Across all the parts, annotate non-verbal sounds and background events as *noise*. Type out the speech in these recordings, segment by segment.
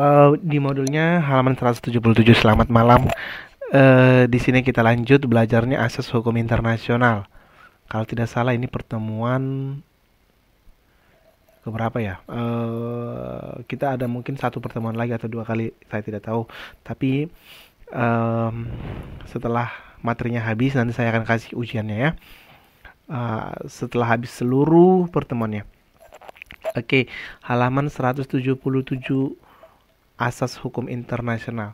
uh, di modulnya halaman 177 selamat malam. Uh, di sini kita lanjut belajarnya asas hukum internasional. Kalau tidak salah ini pertemuan keberapa ya? Uh, kita ada mungkin satu pertemuan lagi atau dua kali, saya tidak tahu. Tapi um, setelah materinya habis nanti saya akan kasih ujiannya ya. Uh, setelah habis seluruh pertemuannya. Oke, okay, halaman 177 asas hukum internasional.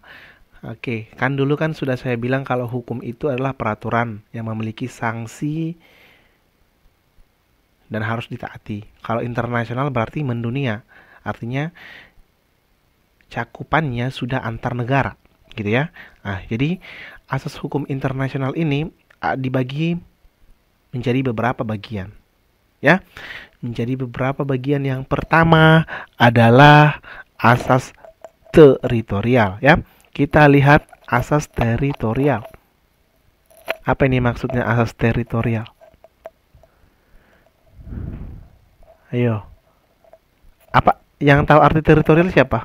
Oke, kan dulu kan sudah saya bilang kalau hukum itu adalah peraturan yang memiliki sanksi dan harus ditaati. Kalau internasional berarti mendunia, artinya cakupannya sudah antar negara, gitu ya. Nah, jadi asas hukum internasional ini ah, dibagi menjadi beberapa bagian. Ya. Menjadi beberapa bagian. Yang pertama adalah asas teritorial ya. Kita lihat asas teritorial. Apa ini maksudnya asas teritorial? Ayo. Apa yang tahu arti teritorial siapa?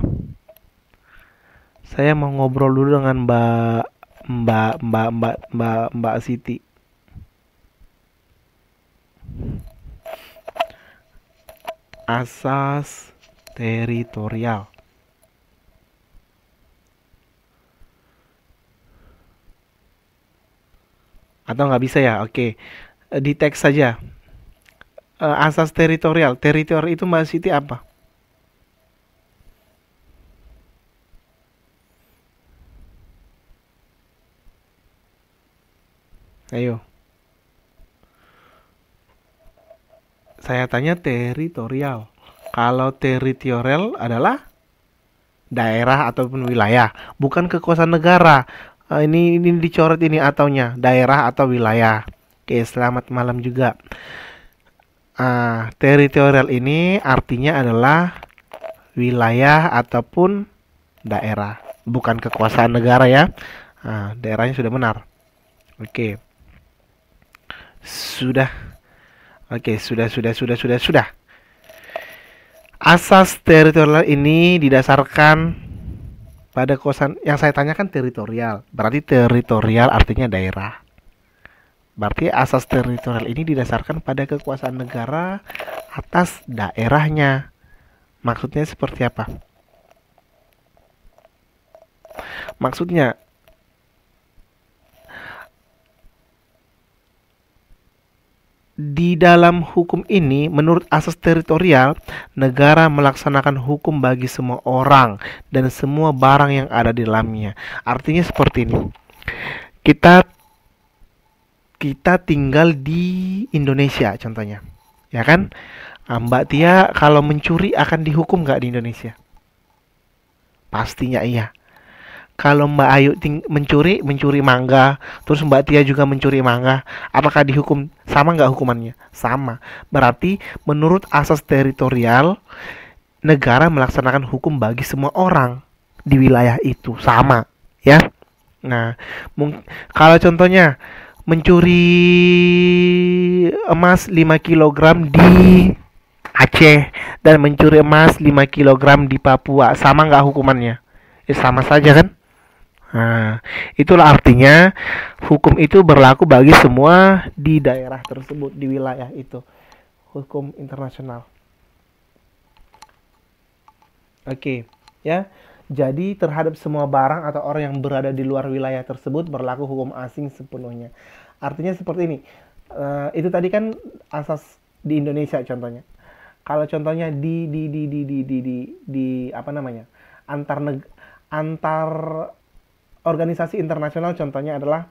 Saya mau ngobrol dulu dengan Mbak Mbak Mbak Mbak Mbak Mbak Siti. Asas teritorial. atau nggak bisa ya oke okay. Eh, di teks saja eh, asas teritorial teritorial itu Mbak Siti apa Ayo. Saya tanya teritorial. Kalau teritorial adalah daerah ataupun wilayah, bukan kekuasaan negara. Eh, ini ini dicoret ini ataunya daerah atau wilayah. Oke, selamat malam juga. Uh, teritorial ini artinya adalah wilayah ataupun daerah, bukan kekuasaan negara ya. Uh, daerahnya sudah benar. Oke. Sudah. Oke, sudah sudah sudah sudah sudah. Asas teritorial ini didasarkan pada kosan yang saya tanyakan teritorial berarti teritorial artinya daerah berarti asas teritorial ini didasarkan pada kekuasaan negara atas daerahnya maksudnya seperti apa maksudnya di dalam hukum ini, menurut asas teritorial, negara melaksanakan hukum bagi semua orang dan semua barang yang ada di dalamnya. Artinya seperti ini. Kita kita tinggal di Indonesia contohnya. Ya kan? Ah, Mbak Tia kalau mencuri akan dihukum nggak di Indonesia? Pastinya iya kalau Mbak Ayu ting- mencuri mencuri mangga terus Mbak Tia juga mencuri mangga apakah dihukum sama nggak hukumannya sama berarti menurut asas teritorial negara melaksanakan hukum bagi semua orang di wilayah itu sama ya nah mung- kalau contohnya mencuri emas 5 kg di Aceh dan mencuri emas 5 kg di Papua sama nggak hukumannya? Eh, sama saja kan? Nah, itulah artinya hukum itu berlaku bagi semua di daerah tersebut, di wilayah itu. Hukum internasional. Oke, okay, ya. Jadi terhadap semua barang atau orang yang berada di luar wilayah tersebut berlaku hukum asing sepenuhnya. Artinya seperti ini. Uh, itu tadi kan asas di Indonesia contohnya. Kalau contohnya di di di di di di di, di apa namanya? antar neg antar organisasi internasional contohnya adalah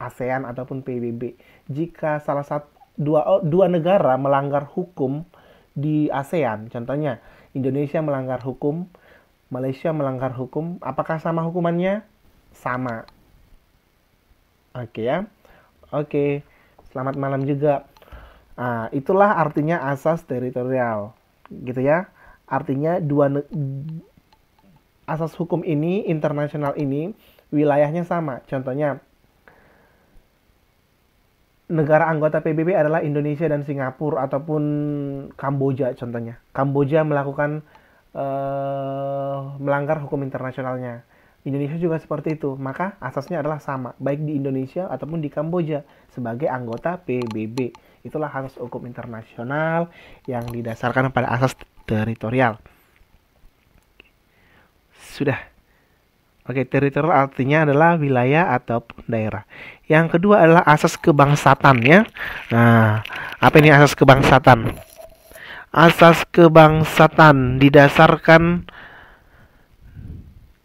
ASEAN ataupun PBB. Jika salah satu dua oh, dua negara melanggar hukum di ASEAN, contohnya Indonesia melanggar hukum, Malaysia melanggar hukum, apakah sama hukumannya? Sama. Oke okay, ya. Oke. Okay. Selamat malam juga. Nah, itulah artinya asas teritorial. Gitu ya. Artinya dua asas hukum ini, internasional ini, wilayahnya sama. Contohnya, negara anggota PBB adalah Indonesia dan Singapura ataupun Kamboja contohnya. Kamboja melakukan uh, melanggar hukum internasionalnya. Indonesia juga seperti itu. Maka asasnya adalah sama, baik di Indonesia ataupun di Kamboja sebagai anggota PBB. Itulah asas hukum internasional yang didasarkan pada asas teritorial sudah. Oke, teritorial artinya adalah wilayah atau daerah. Yang kedua adalah asas kebangsatan ya Nah, apa ini asas kebangsatan? Asas kebangsatan didasarkan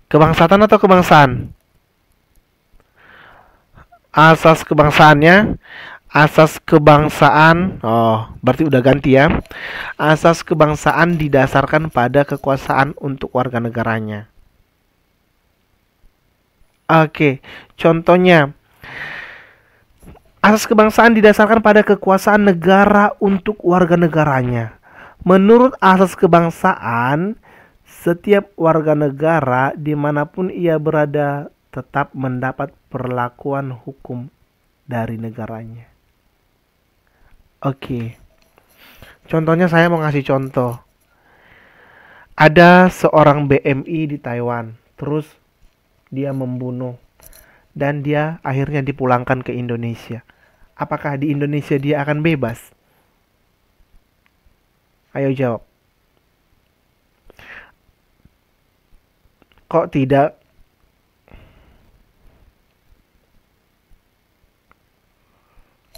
kebangsatan atau kebangsaan? Asas kebangsaannya asas kebangsaan oh berarti udah ganti ya asas kebangsaan didasarkan pada kekuasaan untuk warga negaranya Oke, contohnya asas kebangsaan didasarkan pada kekuasaan negara untuk warga negaranya. Menurut asas kebangsaan, setiap warga negara dimanapun ia berada tetap mendapat perlakuan hukum dari negaranya. Oke, contohnya saya mau ngasih contoh. Ada seorang BMI di Taiwan, terus dia membunuh dan dia akhirnya dipulangkan ke Indonesia. Apakah di Indonesia dia akan bebas? Ayo jawab. Kok tidak?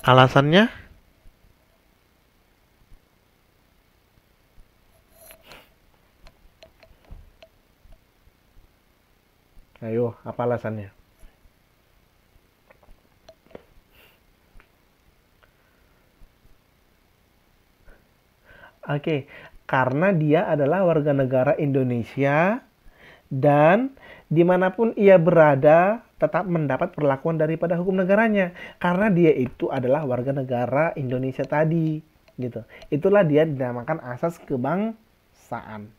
Alasannya? Ayo, apa alasannya? Oke, karena dia adalah warga negara Indonesia dan dimanapun ia berada tetap mendapat perlakuan daripada hukum negaranya karena dia itu adalah warga negara Indonesia tadi gitu. Itulah dia dinamakan asas kebangsaan.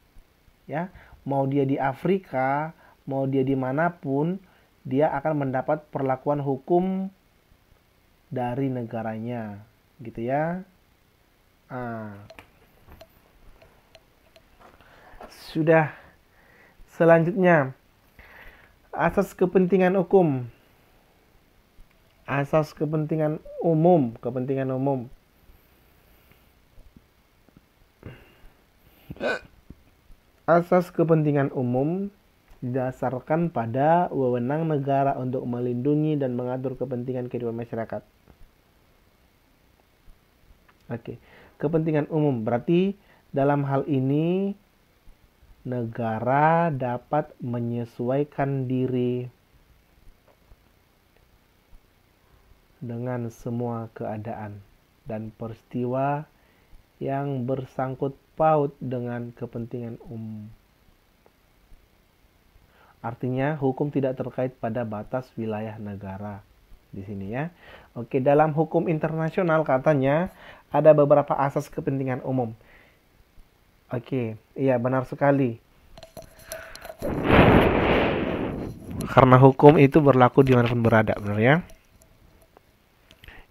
Ya, mau dia di Afrika, mau dia dimanapun dia akan mendapat perlakuan hukum dari negaranya gitu ya ah. sudah selanjutnya asas kepentingan hukum asas kepentingan umum kepentingan umum asas kepentingan umum didasarkan pada wewenang negara untuk melindungi dan mengatur kepentingan kehidupan masyarakat. Oke, kepentingan umum berarti dalam hal ini negara dapat menyesuaikan diri dengan semua keadaan dan peristiwa yang bersangkut paut dengan kepentingan umum. Artinya hukum tidak terkait pada batas wilayah negara di sini ya. Oke, dalam hukum internasional katanya ada beberapa asas kepentingan umum. Oke, iya benar sekali. Karena hukum itu berlaku di mana pun berada, benar ya?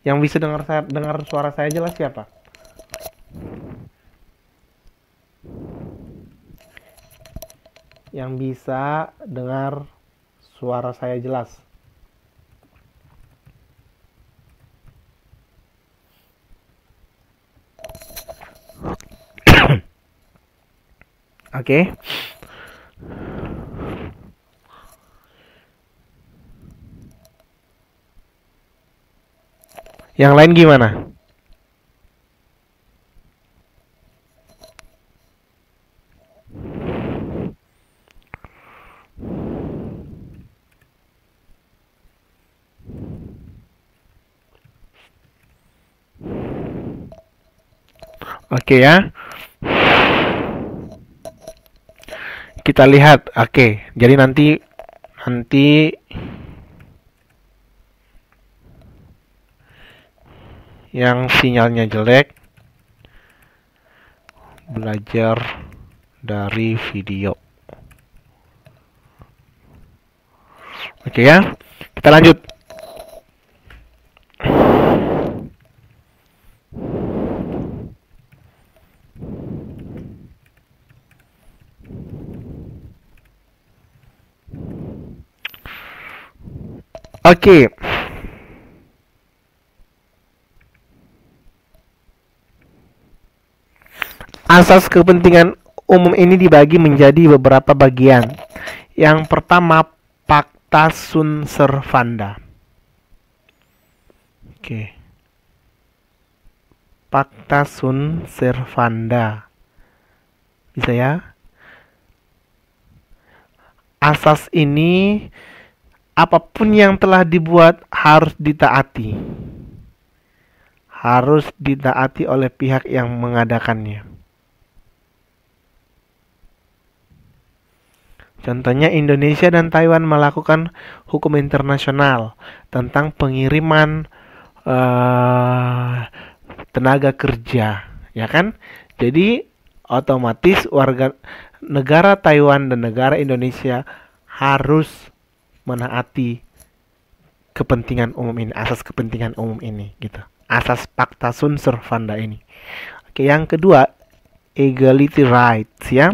Yang bisa dengar saya, dengar suara saya jelas siapa? yang bisa dengar suara saya jelas. *coughs* Oke. Okay. Yang lain gimana? Oke okay, ya. Kita lihat. Oke, okay. jadi nanti nanti yang sinyalnya jelek belajar dari video. Oke okay, ya. Kita lanjut. Oke. Asas kepentingan umum ini dibagi menjadi beberapa bagian. Yang pertama, pacta sunt servanda. Oke. Okay. Pacta sunt servanda. Bisa ya? Asas ini apapun yang telah dibuat harus ditaati. Harus ditaati oleh pihak yang mengadakannya. Contohnya Indonesia dan Taiwan melakukan hukum internasional tentang pengiriman uh, tenaga kerja, ya kan? Jadi otomatis warga negara Taiwan dan negara Indonesia harus menaati kepentingan umum ini, asas kepentingan umum ini gitu. Asas pacta sunt servanda ini. Oke, yang kedua equality rights ya.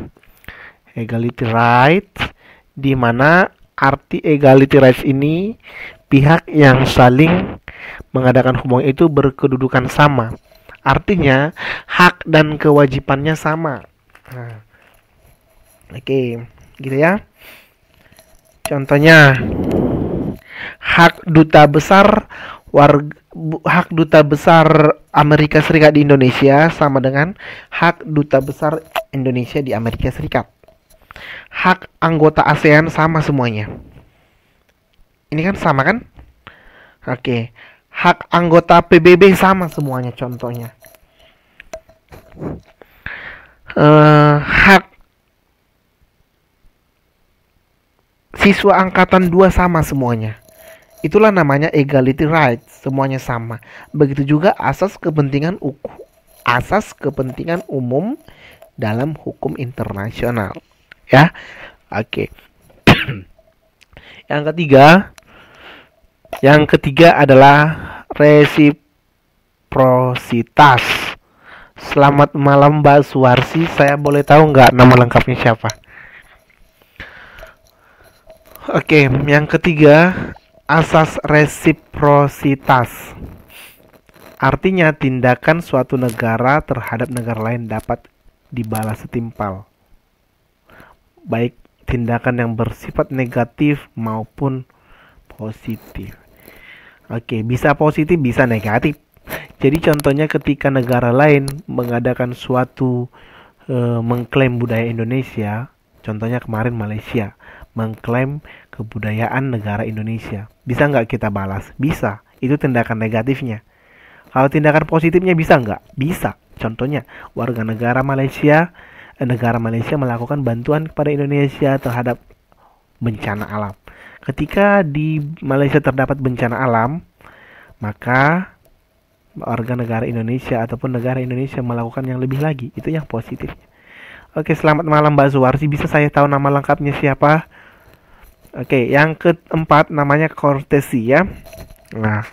Equality rights di mana arti equality rights ini pihak yang saling mengadakan hubungan itu berkedudukan sama. Artinya hak dan kewajibannya sama. Nah. Oke, gitu ya. Contohnya hak duta besar warga hak duta besar Amerika Serikat di Indonesia sama dengan hak duta besar Indonesia di Amerika Serikat. Hak anggota ASEAN sama semuanya. Ini kan sama kan? Oke. Hak anggota PBB sama semuanya contohnya. Uh, hak siswa angkatan dua sama semuanya. Itulah namanya equality rights, semuanya sama. Begitu juga asas kepentingan uku, asas kepentingan umum dalam hukum internasional. Ya. Oke. yang ketiga, yang ketiga adalah resiprositas. Selamat malam Mbak Suwarsi, saya boleh tahu nggak nama lengkapnya siapa? Oke, yang ketiga, asas resiprositas. Artinya tindakan suatu negara terhadap negara lain dapat dibalas setimpal. Baik tindakan yang bersifat negatif maupun positif. Oke, bisa positif, bisa negatif. Jadi contohnya ketika negara lain mengadakan suatu e, mengklaim budaya Indonesia, contohnya kemarin Malaysia mengklaim kebudayaan negara Indonesia. Bisa nggak kita balas? Bisa. Itu tindakan negatifnya. Kalau tindakan positifnya bisa nggak? Bisa. Contohnya, warga negara Malaysia, eh, negara Malaysia melakukan bantuan kepada Indonesia terhadap bencana alam. Ketika di Malaysia terdapat bencana alam, maka warga negara Indonesia ataupun negara Indonesia melakukan yang lebih lagi. Itu yang positif Oke, selamat malam Mbak Suwarsi. Bisa saya tahu nama lengkapnya siapa? Oke, yang keempat namanya cortesia. Nah,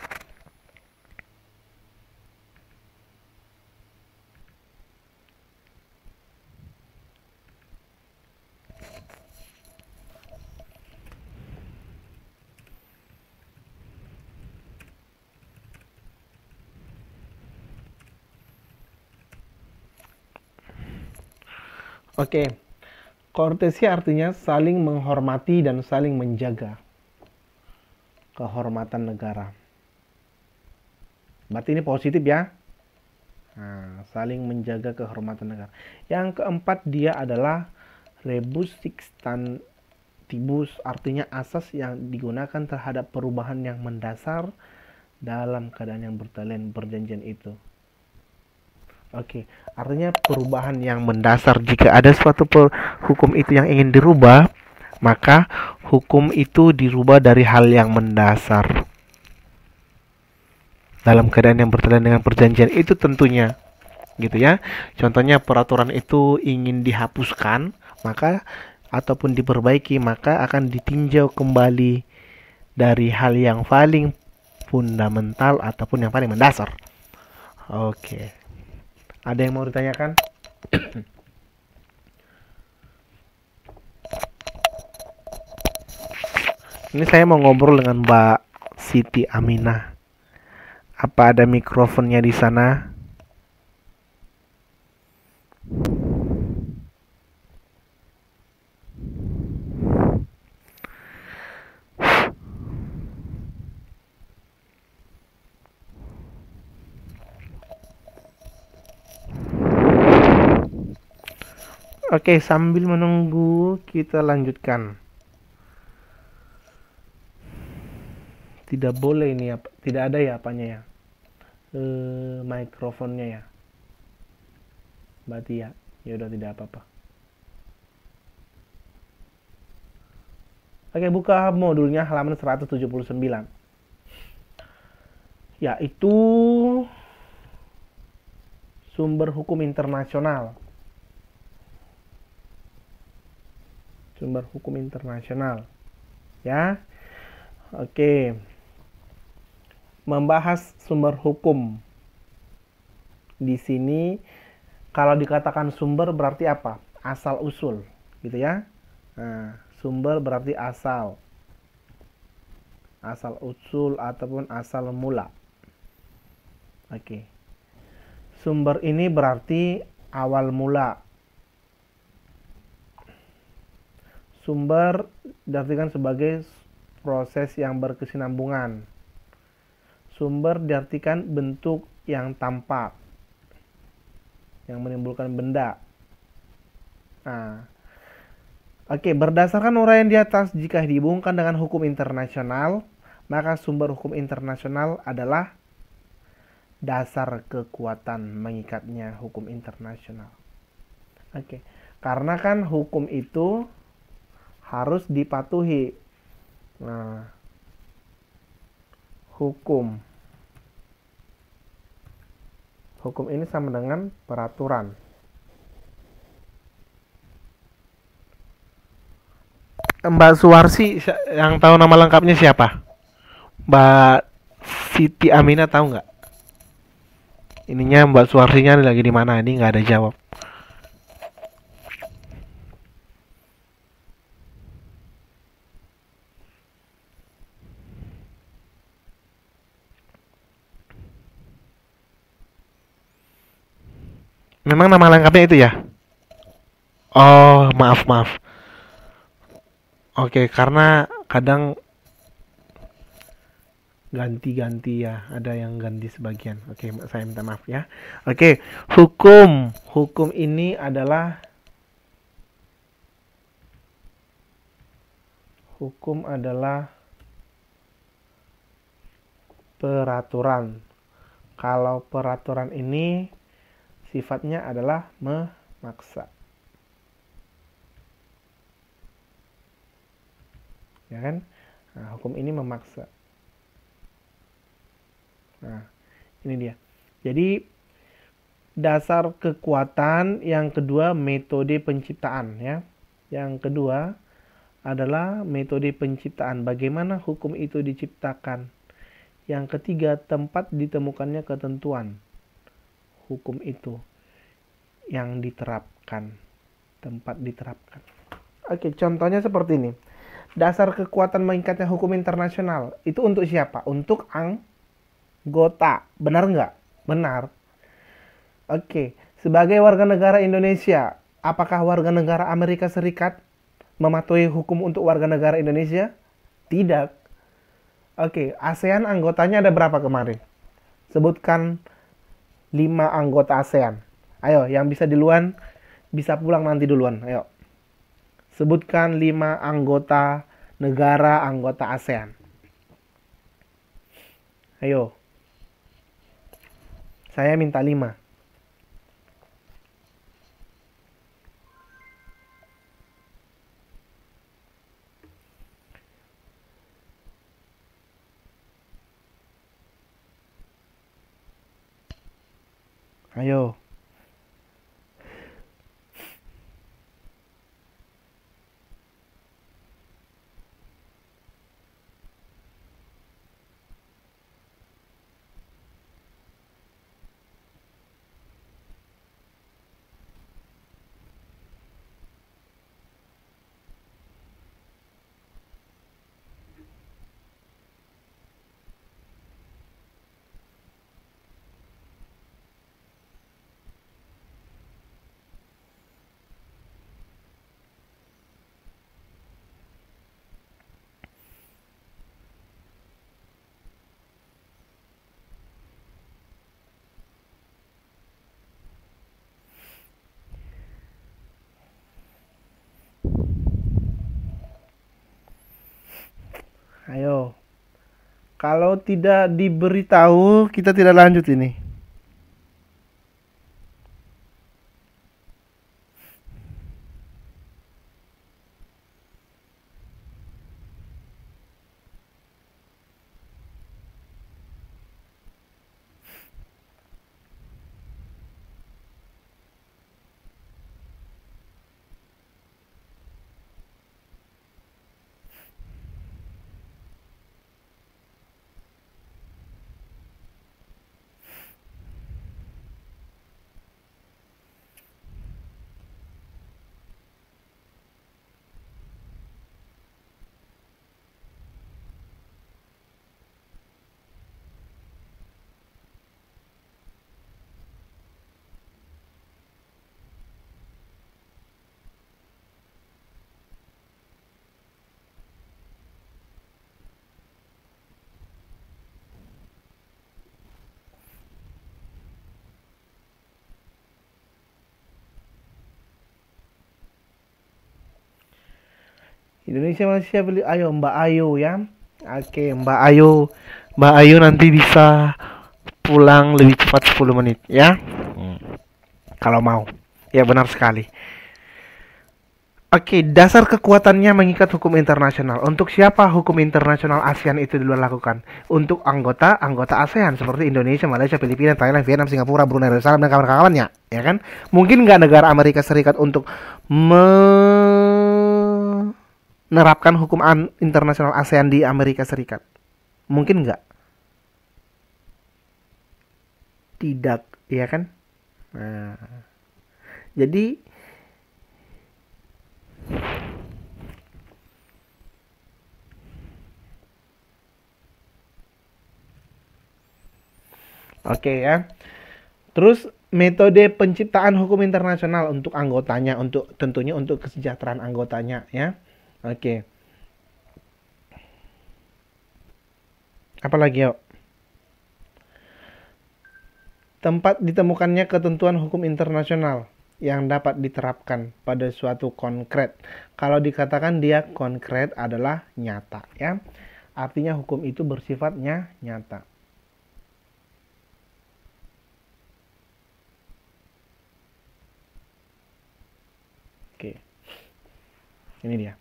Oke. Okay. Kortesi artinya saling menghormati dan saling menjaga kehormatan negara. Berarti ini positif ya. Nah, saling menjaga kehormatan negara. Yang keempat dia adalah rebus sixtantibus artinya asas yang digunakan terhadap perubahan yang mendasar dalam keadaan yang bertalian perjanjian itu. Oke, okay. artinya perubahan yang mendasar jika ada suatu per hukum itu yang ingin dirubah, maka hukum itu dirubah dari hal yang mendasar. Dalam keadaan yang bertentangan dengan perjanjian itu tentunya gitu ya. Contohnya peraturan itu ingin dihapuskan, maka ataupun diperbaiki, maka akan ditinjau kembali dari hal yang paling fundamental ataupun yang paling mendasar. Oke. Okay. Ada yang mau ditanyakan? *clears throat* Ini saya mau ngobrol dengan Mbak Siti Aminah. Apa ada mikrofonnya di sana? Oke, sambil menunggu kita lanjutkan. Tidak boleh ini ya, Tidak ada ya apanya ya? E, mikrofonnya ya. Berarti ya, ya udah tidak apa-apa. Oke, buka modulnya halaman 179. Yaitu sumber hukum internasional. sumber hukum internasional. Ya. Oke. Membahas sumber hukum. Di sini kalau dikatakan sumber berarti apa? Asal usul, gitu ya. Nah, sumber berarti asal. Asal usul ataupun asal mula. Oke. Sumber ini berarti awal mula Sumber diartikan sebagai proses yang berkesinambungan. Sumber diartikan bentuk yang tampak yang menimbulkan benda. Nah, Oke, berdasarkan uraian di atas, jika dihubungkan dengan hukum internasional, maka sumber hukum internasional adalah dasar kekuatan mengikatnya hukum internasional. Oke, karena kan hukum itu harus dipatuhi. Nah, hukum. Hukum ini sama dengan peraturan. Mbak Suwarsi yang tahu nama lengkapnya siapa? Mbak Siti Amina tahu nggak? Ininya Mbak Suwarsinya lagi di mana? Ini nggak ada jawab. Memang nama lengkapnya itu ya? Oh, maaf, maaf. Oke, karena kadang ganti-ganti ya ada yang ganti sebagian oke saya minta maaf ya oke hukum hukum ini adalah hukum adalah peraturan kalau peraturan ini sifatnya adalah memaksa. Ya kan? Nah, hukum ini memaksa. Nah, ini dia. Jadi dasar kekuatan, yang kedua metode penciptaan ya. Yang kedua adalah metode penciptaan, bagaimana hukum itu diciptakan. Yang ketiga, tempat ditemukannya ketentuan hukum itu yang diterapkan tempat diterapkan oke contohnya seperti ini dasar kekuatan mengikatnya hukum internasional itu untuk siapa untuk anggota benar nggak benar oke sebagai warga negara Indonesia apakah warga negara Amerika Serikat mematuhi hukum untuk warga negara Indonesia tidak Oke, ASEAN anggotanya ada berapa kemarin? Sebutkan 5 anggota ASEAN. Ayo, yang bisa duluan bisa pulang nanti duluan. Ayo. Sebutkan 5 anggota negara anggota ASEAN. Ayo. Saya minta 5. 还有。Ayo. Kalau tidak diberitahu, kita tidak lanjut ini. Indonesia Malaysia beli ayo Mbak Ayu ya oke Mbak Ayu Mbak Ayu nanti bisa pulang lebih cepat 10 menit ya hmm. kalau mau ya benar sekali Oke, dasar kekuatannya mengikat hukum internasional. Untuk siapa hukum internasional ASEAN itu dilakukan? Untuk anggota anggota ASEAN seperti Indonesia, Malaysia, Filipina, Thailand, Vietnam, Singapura, Brunei Darussalam dan kawan-kawannya, ya kan? Mungkin nggak negara Amerika Serikat untuk me menerapkan hukum an internasional ASEAN di Amerika Serikat? Mungkin enggak. Tidak, ya kan? Nah, jadi Oke okay, ya. Terus metode penciptaan hukum internasional untuk anggotanya untuk tentunya untuk kesejahteraan anggotanya ya. Oke. Okay. Apalagi yuk. Tempat ditemukannya ketentuan hukum internasional yang dapat diterapkan pada suatu konkret. Kalau dikatakan dia konkret adalah nyata ya. Artinya hukum itu bersifatnya nyata. Oke. Ini dia.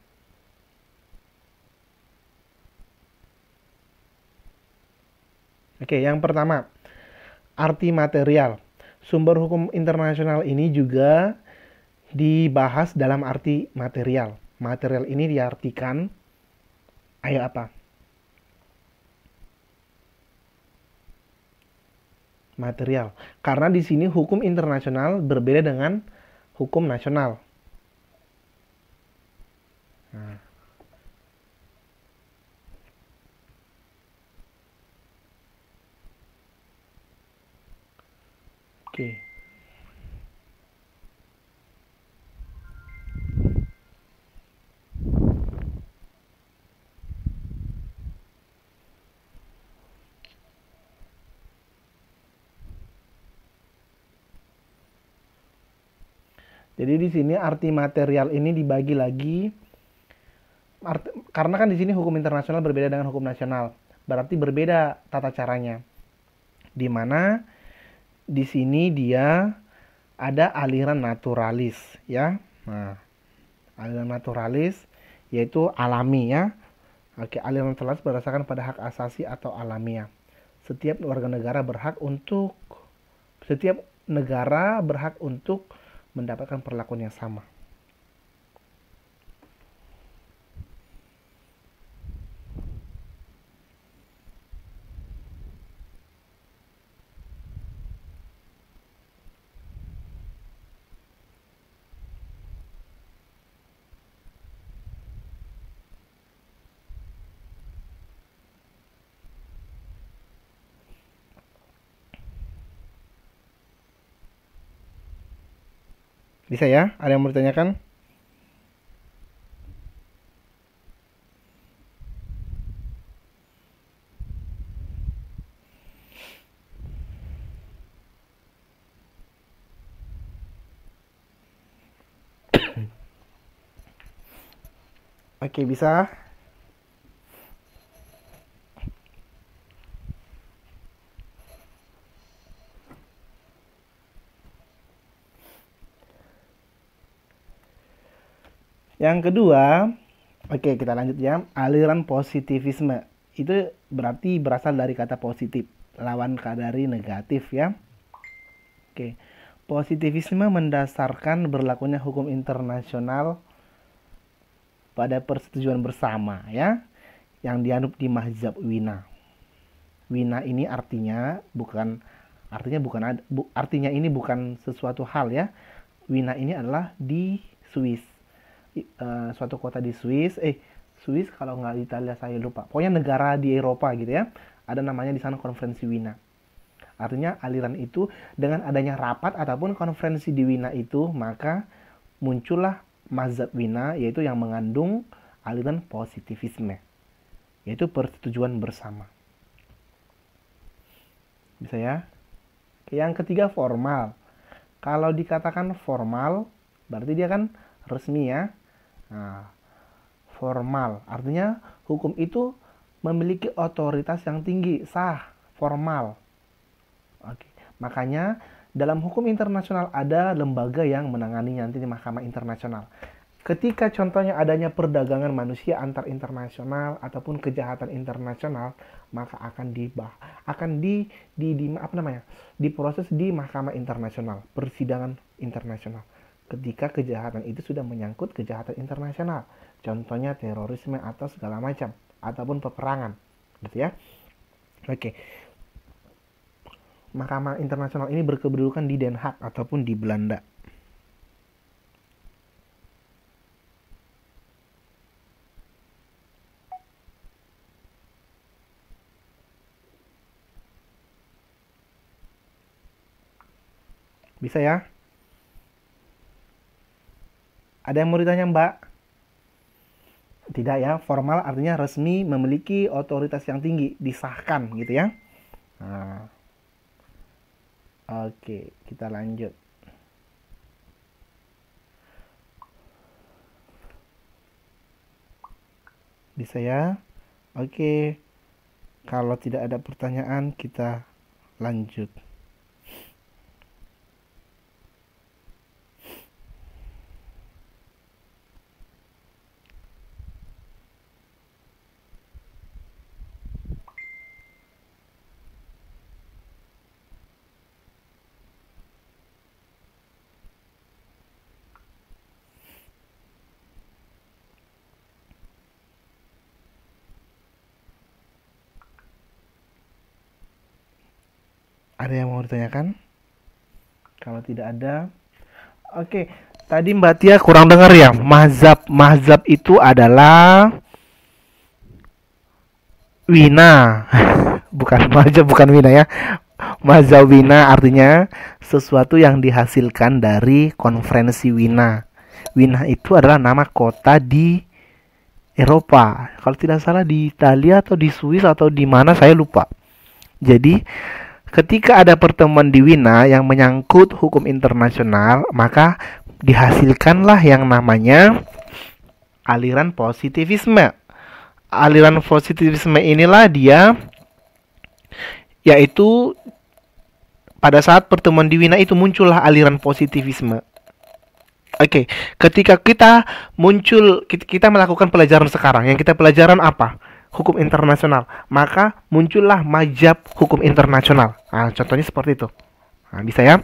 Oke, yang pertama, arti material. Sumber hukum internasional ini juga dibahas dalam arti material. Material ini diartikan ayo apa? Material. Karena di sini hukum internasional berbeda dengan hukum nasional. Nah, Oke. Jadi di sini arti material ini dibagi lagi arti, karena kan di sini hukum internasional berbeda dengan hukum nasional. Berarti berbeda tata caranya. Di mana di sini dia ada aliran naturalis ya. Nah, aliran naturalis yaitu alami ya. Oke, aliran naturalis berdasarkan pada hak asasi atau alamiah. Setiap warga negara berhak untuk setiap negara berhak untuk mendapatkan perlakuan yang sama. Bisa ya? Ada yang mau ditanyakan? *coughs* Oke, okay, bisa. Yang kedua, oke okay, kita lanjut ya, aliran positivisme. Itu berarti berasal dari kata positif, lawan dari negatif ya. Oke. Okay. Positivisme mendasarkan berlakunya hukum internasional pada persetujuan bersama ya yang dianut di mazhab Wina. Wina ini artinya bukan artinya bukan artinya ini bukan sesuatu hal ya. Wina ini adalah di Swiss uh, suatu kota di Swiss, eh Swiss kalau nggak Italia saya lupa. Pokoknya negara di Eropa gitu ya. Ada namanya di sana konferensi Wina. Artinya aliran itu dengan adanya rapat ataupun konferensi di Wina itu maka muncullah mazhab Wina yaitu yang mengandung aliran positivisme yaitu persetujuan bersama. Bisa ya? Yang ketiga formal. Kalau dikatakan formal berarti dia kan resmi ya Nah, formal artinya hukum itu memiliki otoritas yang tinggi, sah, formal. Oke. Makanya dalam hukum internasional ada lembaga yang menangani nanti di Mahkamah Internasional. Ketika contohnya adanya perdagangan manusia antar internasional ataupun kejahatan internasional, maka akan dibah akan di di, di apa namanya? diproses di Mahkamah Internasional, persidangan internasional ketika kejahatan itu sudah menyangkut kejahatan internasional, contohnya terorisme atau segala macam ataupun peperangan, gitu ya. Oke. Mahkamah Internasional ini berkedudukan di Den Haag ataupun di Belanda. Bisa ya? Ada yang mau ditanya Mbak? Tidak ya, formal artinya resmi memiliki otoritas yang tinggi, disahkan gitu ya. Nah. Oke, kita lanjut. Bisa ya? Oke. Kalau tidak ada pertanyaan, kita lanjut. kan Kalau tidak ada, oke. Okay. Tadi Mbak Tia kurang dengar ya. Mazhab, mazhab itu adalah wina, *laughs* bukan mahzab, bukan wina ya. Mazhab wina artinya sesuatu yang dihasilkan dari konferensi wina. Wina itu adalah nama kota di Eropa. Kalau tidak salah di Italia atau di Swiss atau di mana saya lupa. Jadi Ketika ada pertemuan di Wina yang menyangkut hukum internasional, maka dihasilkanlah yang namanya aliran positivisme. Aliran positivisme inilah dia yaitu pada saat pertemuan di Wina itu muncullah aliran positivisme. Oke, okay. ketika kita muncul kita melakukan pelajaran sekarang, yang kita pelajaran apa? hukum internasional, maka muncullah majab hukum internasional. Nah, contohnya seperti itu. Nah, bisa ya?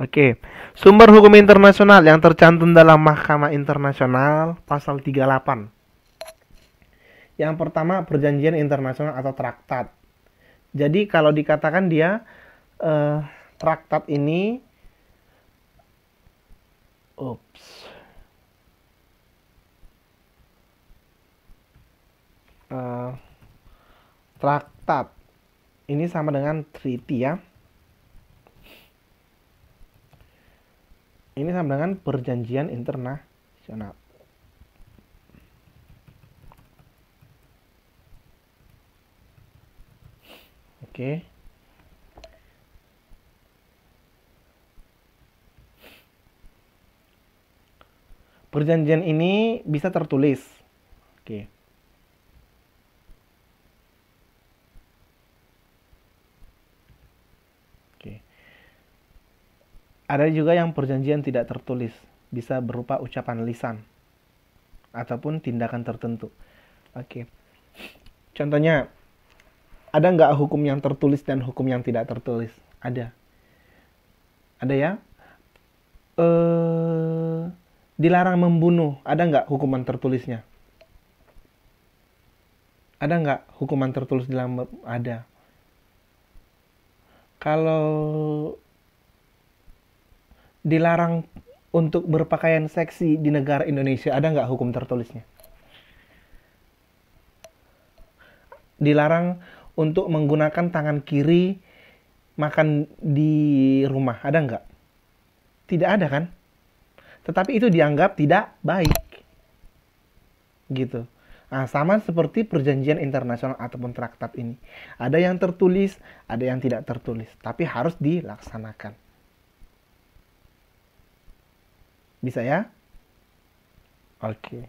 Oke, sumber hukum internasional yang tercantum dalam Mahkamah Internasional pasal 38. Yang pertama, perjanjian internasional atau traktat. Jadi kalau dikatakan dia eh, traktat ini Ups. uh, traktat. Ini sama dengan treaty ya. Ini sama dengan perjanjian internasional. Oke. Okay. Perjanjian ini bisa tertulis Ada juga yang perjanjian tidak tertulis, bisa berupa ucapan lisan ataupun tindakan tertentu. Oke. Contohnya, ada nggak hukum yang tertulis dan hukum yang tidak tertulis? Ada. Ada ya? E, dilarang membunuh. Ada nggak hukuman tertulisnya? Ada nggak hukuman tertulis dalam ada? Kalau dilarang untuk berpakaian seksi di negara Indonesia? Ada nggak hukum tertulisnya? Dilarang untuk menggunakan tangan kiri makan di rumah. Ada nggak? Tidak ada kan? Tetapi itu dianggap tidak baik. Gitu. Nah, sama seperti perjanjian internasional ataupun traktat ini. Ada yang tertulis, ada yang tidak tertulis. Tapi harus dilaksanakan. Bisa ya? Oke.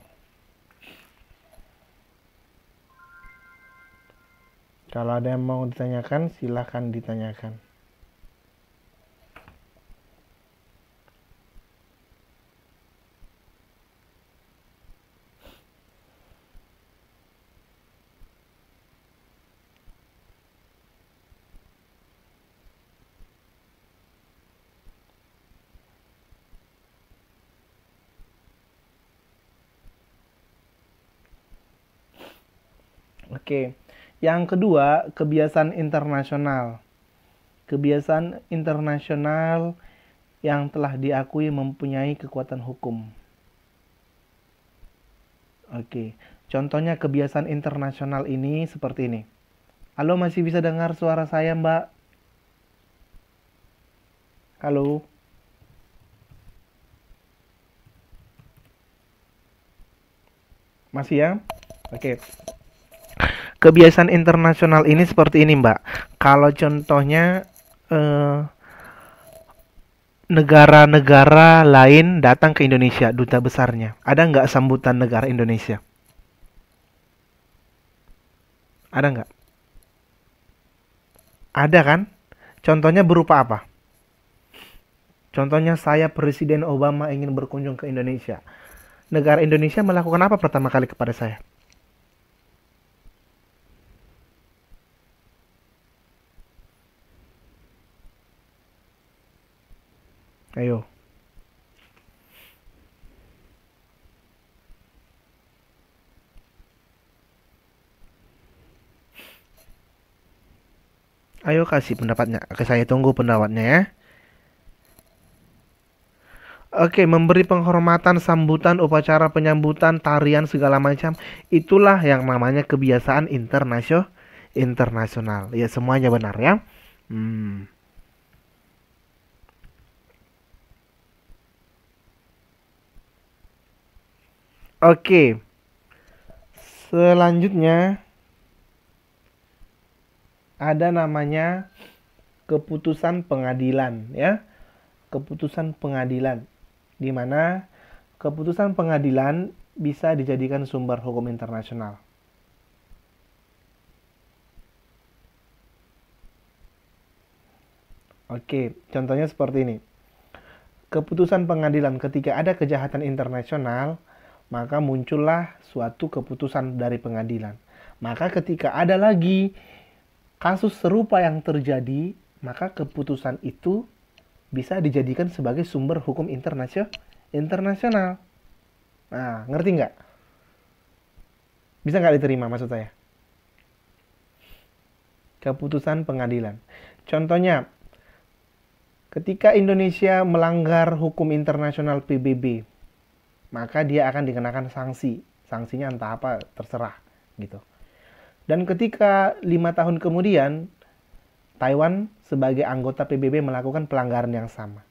Kalau ada yang mau ditanyakan, silahkan ditanyakan. Oke. Yang kedua, kebiasaan internasional. Kebiasaan internasional yang telah diakui mempunyai kekuatan hukum. Oke. Contohnya kebiasaan internasional ini seperti ini. Halo, masih bisa dengar suara saya, Mbak? Halo. Masih ya? Oke kebiasaan internasional ini seperti ini mbak kalau contohnya eh, negara-negara lain datang ke Indonesia duta besarnya ada nggak sambutan negara Indonesia ada nggak ada kan contohnya berupa apa contohnya saya Presiden Obama ingin berkunjung ke Indonesia negara Indonesia melakukan apa pertama kali kepada saya Ayo. Ayo kasih pendapatnya. Oke, saya tunggu pendapatnya ya. Oke, memberi penghormatan, sambutan, upacara penyambutan, tarian segala macam, itulah yang namanya kebiasaan internasional. Internasional. Ya semuanya benar ya. Hmm. Oke. Selanjutnya ada namanya keputusan pengadilan ya. Keputusan pengadilan di mana keputusan pengadilan bisa dijadikan sumber hukum internasional. Oke, contohnya seperti ini. Keputusan pengadilan ketika ada kejahatan internasional, maka muncullah suatu keputusan dari pengadilan. Maka ketika ada lagi kasus serupa yang terjadi, maka keputusan itu bisa dijadikan sebagai sumber hukum internasional. Nah, ngerti nggak? Bisa nggak diterima maksud saya? Keputusan pengadilan. Contohnya, ketika Indonesia melanggar hukum internasional PBB, maka dia akan dikenakan sanksi. Sanksinya entah apa, terserah gitu. Dan ketika lima tahun kemudian, Taiwan sebagai anggota PBB melakukan pelanggaran yang sama.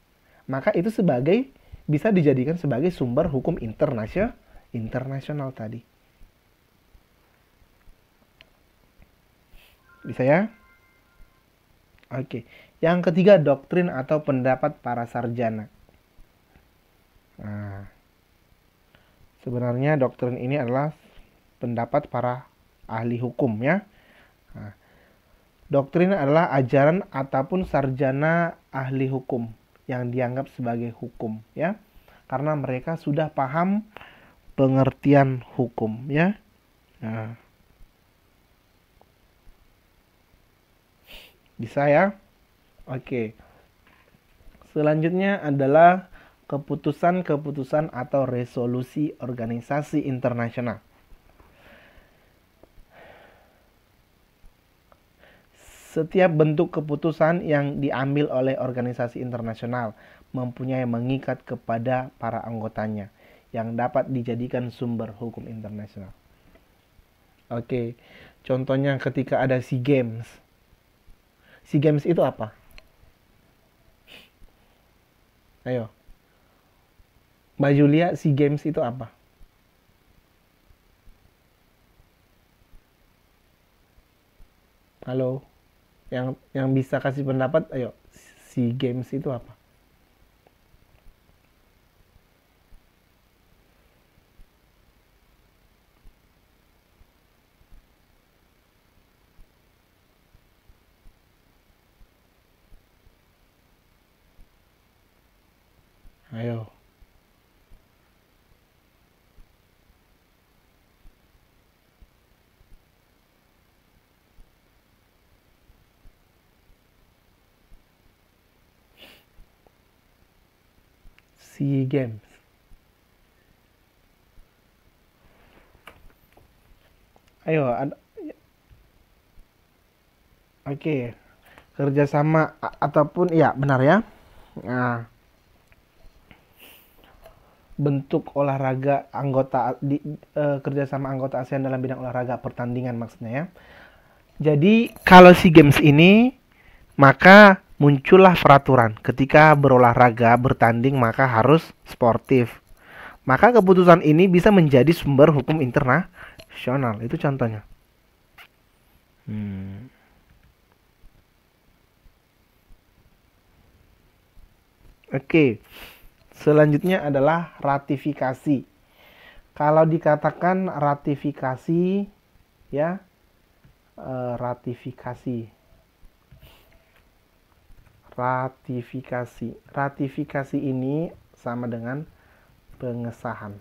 Maka itu sebagai bisa dijadikan sebagai sumber hukum internasional internasional tadi. Bisa ya? Oke. Yang ketiga doktrin atau pendapat para sarjana. Nah, Sebenarnya doktrin ini adalah pendapat para ahli hukum ya. Nah, doktrin adalah ajaran ataupun sarjana ahli hukum yang dianggap sebagai hukum ya. Karena mereka sudah paham pengertian hukum ya. Nah. Bisa ya? Oke. Selanjutnya adalah keputusan-keputusan atau resolusi organisasi internasional. Setiap bentuk keputusan yang diambil oleh organisasi internasional mempunyai mengikat kepada para anggotanya yang dapat dijadikan sumber hukum internasional. Oke, contohnya ketika ada SEA Games. SEA Games itu apa? Ayo. Mbak Julia, si Games itu apa? Halo, yang yang bisa kasih pendapat, ayo si Games itu apa? Games. Ayo, oke. Kerjasama ataupun ya benar ya. Nah, bentuk olahraga anggota di, e, kerjasama anggota ASEAN dalam bidang olahraga pertandingan maksudnya ya. Jadi kalau si games ini maka muncullah peraturan ketika berolahraga bertanding maka harus sportif. Maka keputusan ini bisa menjadi sumber hukum internasional. Itu contohnya. Hmm. Oke. Selanjutnya adalah ratifikasi. Kalau dikatakan ratifikasi ya eh, ratifikasi ratifikasi. Ratifikasi ini sama dengan pengesahan.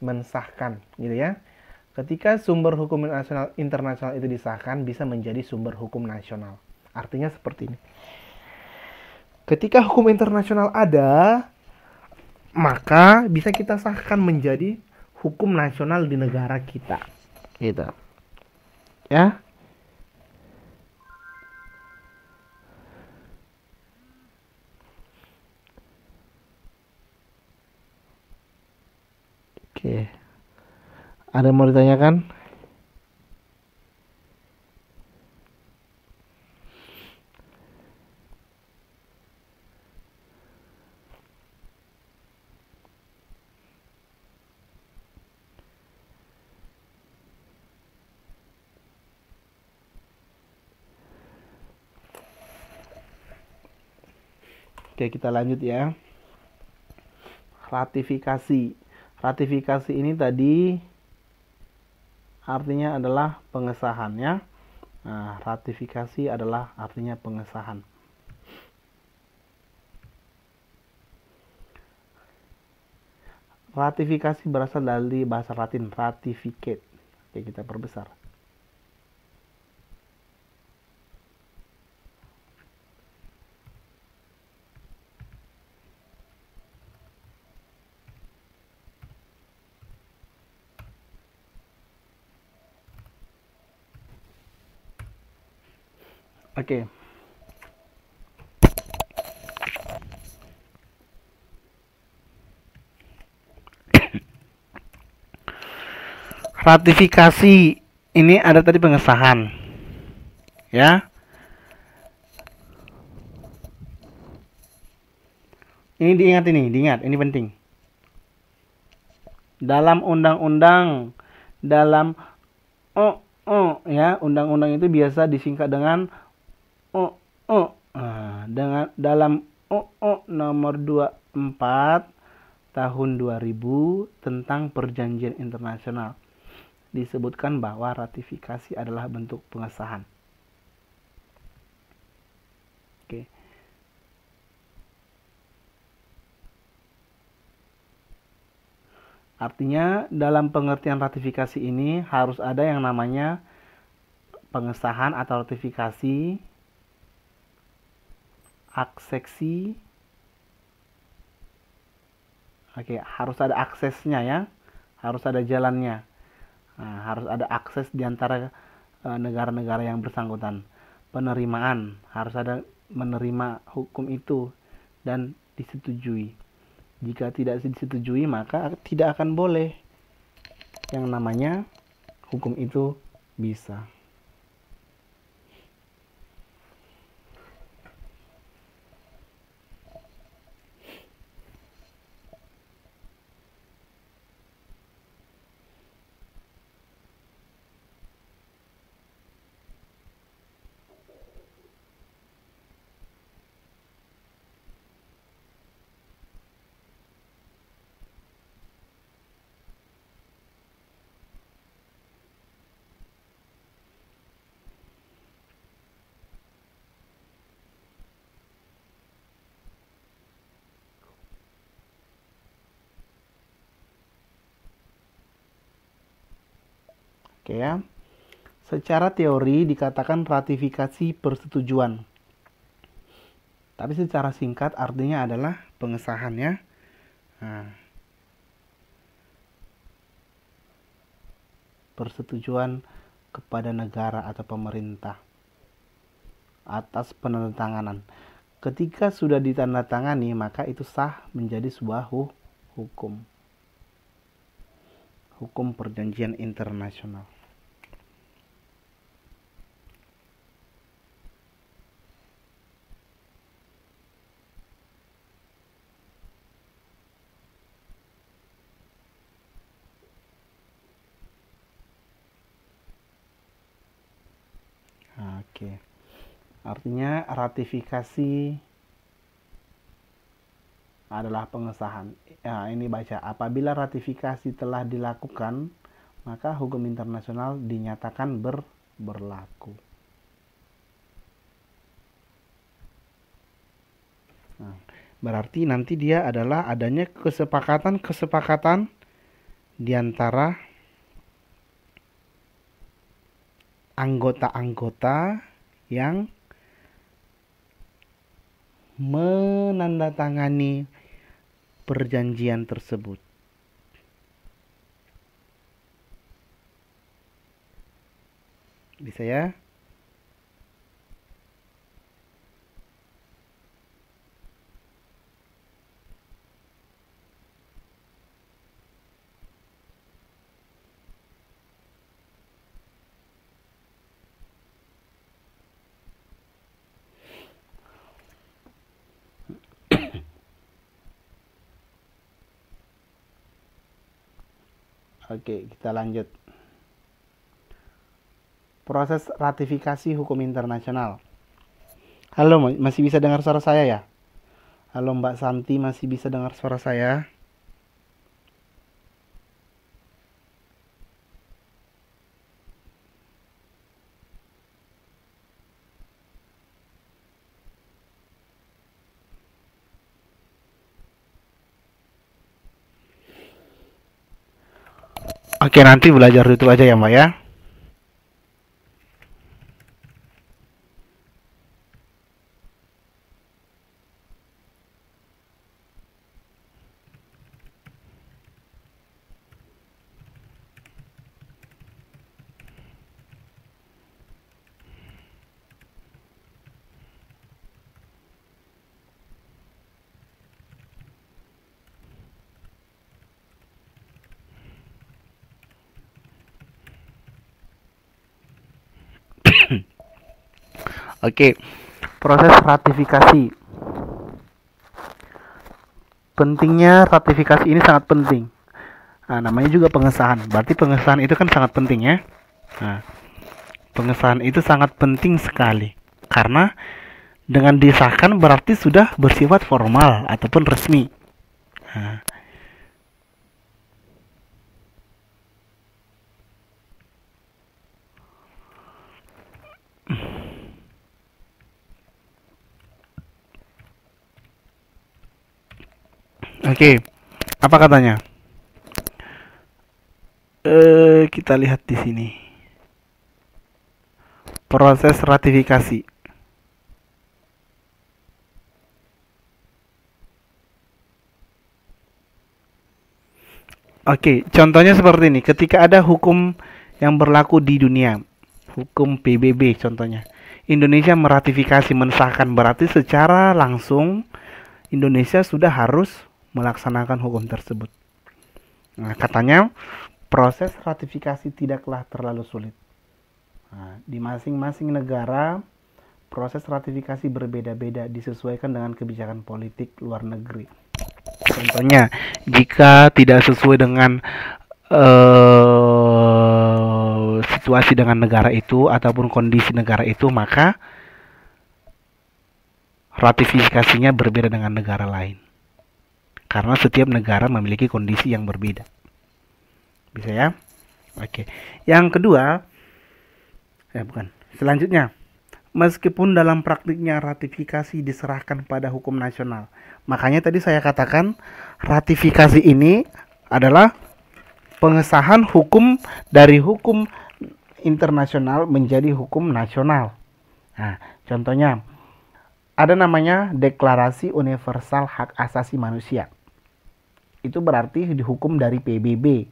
Mensahkan, gitu ya. Ketika sumber hukum nasional internasional itu disahkan bisa menjadi sumber hukum nasional. Artinya seperti ini. Ketika hukum internasional ada, maka bisa kita sahkan menjadi hukum nasional di negara kita. Gitu. Ya. Oke. Ada yang mau ditanyakan? Oke, kita lanjut ya. Ratifikasi ratifikasi ini tadi artinya adalah pengesahannya. Nah, ratifikasi adalah artinya pengesahan. Ratifikasi berasal dari bahasa Latin ratificate. Oke, kita perbesar. Oke. Okay. Ratifikasi ini ada tadi pengesahan. Ya. Ini diingat ini, diingat, ini penting. Dalam undang-undang dalam oh, oh ya, undang-undang itu biasa disingkat dengan o oh, o oh. ah, dengan dalam o oh, o nomor 24 tahun 2000 tentang perjanjian internasional disebutkan bahwa ratifikasi adalah bentuk pengesahan. Oke. Artinya dalam pengertian ratifikasi ini harus ada yang namanya pengesahan atau ratifikasi akseksi oke harus ada aksesnya ya harus ada jalannya nah, harus ada akses diantara antara eh, negara-negara yang bersangkutan penerimaan harus ada menerima hukum itu dan disetujui jika tidak disetujui maka tidak akan boleh yang namanya hukum itu bisa Oke ya. Secara teori dikatakan ratifikasi persetujuan. Tapi secara singkat artinya adalah pengesahannya. Nah, persetujuan kepada negara atau pemerintah atas penandatanganan. Ketika sudah ditandatangani, maka itu sah menjadi sebuah hukum. Hukum perjanjian internasional. Artinya ratifikasi adalah pengesahan. Ya, ini baca. Apabila ratifikasi telah dilakukan, maka hukum internasional dinyatakan ber berlaku. Nah, berarti nanti dia adalah adanya kesepakatan-kesepakatan di antara anggota-anggota yang menandatangani perjanjian tersebut. Bisa ya? Oke, kita lanjut. Proses ratifikasi hukum internasional. Halo, masih bisa dengar suara saya ya? Halo Mbak Santi, masih bisa dengar suara saya? Oke nanti belajar itu aja ya Mbak ya. Oke, proses ratifikasi. Pentingnya ratifikasi ini sangat penting. Nah, namanya juga pengesahan. Berarti pengesahan itu kan sangat penting ya. Nah, pengesahan itu sangat penting sekali karena dengan disahkan berarti sudah bersifat formal ataupun resmi. Nah, Oke, okay. apa katanya? Eh, kita lihat di sini. Proses ratifikasi. Oke, okay, contohnya seperti ini. Ketika ada hukum yang berlaku di dunia, hukum PBB contohnya. Indonesia meratifikasi mensahkan berarti secara langsung Indonesia sudah harus melaksanakan hukum tersebut. Nah, katanya proses ratifikasi tidaklah terlalu sulit. Nah, di masing-masing negara proses ratifikasi berbeda-beda disesuaikan dengan kebijakan politik luar negeri. Contohnya, jika tidak sesuai dengan uh, situasi dengan negara itu ataupun kondisi negara itu, maka ratifikasinya berbeda dengan negara lain karena setiap negara memiliki kondisi yang berbeda. Bisa ya? Oke. Yang kedua, ya bukan. Selanjutnya, meskipun dalam praktiknya ratifikasi diserahkan pada hukum nasional. Makanya tadi saya katakan ratifikasi ini adalah pengesahan hukum dari hukum internasional menjadi hukum nasional. Nah, contohnya ada namanya Deklarasi Universal Hak Asasi Manusia itu berarti dihukum dari PBB